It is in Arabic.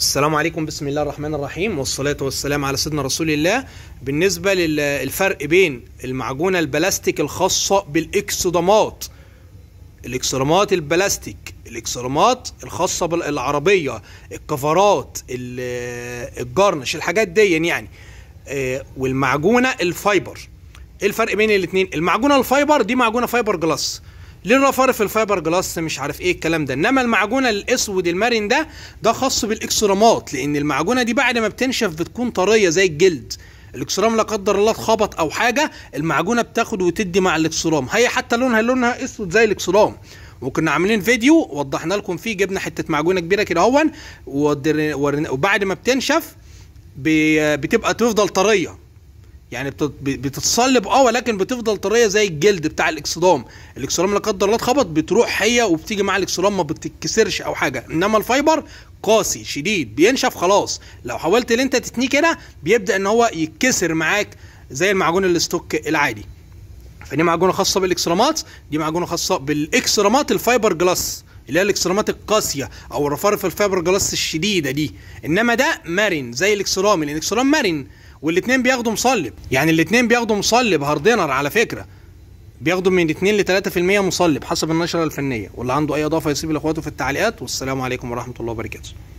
السلام عليكم بسم الله الرحمن الرحيم والصلاة والسلام على سيدنا رسول الله بالنسبة للفرق بين المعجونة البلاستيك الخاصة بالإكسدامات الإكسدامات البلاستيك الإكسدامات الخاصة بالعربية الكفرات الجرنش الحاجات دي يعني آه، والمعجونة الفايبر ايه الفرق بين الاثنين المعجونه الفايبر دي معجونه فايبر جلاس للرفارف الفايبر جلاس مش عارف ايه الكلام ده انما المعجونه الاسود المرن ده ده خاص بالاكسرامات لان المعجونه دي بعد ما بتنشف بتكون طريه زي الجلد الاكسرام لا قدر الله اتخبط او حاجه المعجونه بتاخد وتدي مع الاكسرام هي حتى لونها لونها اسود زي الاكسرام وكنا عاملين فيديو وضحنا لكم فيه جبنا حته معجونه كبيره كده اهون وبعد ما بتنشف بتبقى تفضل طريه يعني بتتصلب اه ولكن بتفضل طريه زي الجلد بتاع الاكسدام الاكسدام لا قدر الله اتخبط بتروح هي وبتيجي مع الاكسدام ما بتتكسرش او حاجه انما الفايبر قاسي شديد بينشف خلاص لو حاولت ان انت تتنيه كده بيبدا ان هو يتكسر معاك زي المعجون الاستوك العادي فدي معجونه خاصه بالاكسرامات دي معجونه خاصه بالاكسرامات الفايبر جلاس اللي هي الاكسرامات القاسيه او الرفارف الفايبر جلاس الشديده دي انما ده مرن زي الاكسرام الاكسرام مرن والاثنين بياخدوا مصلب يعني الاثنين بياخدوا مصلب هاردينر على فكره بياخدوا من 2 ل 3% مصلب حسب النشره الفنيه واللي عنده اي اضافه يسيب لاخواته في التعليقات والسلام عليكم ورحمه الله وبركاته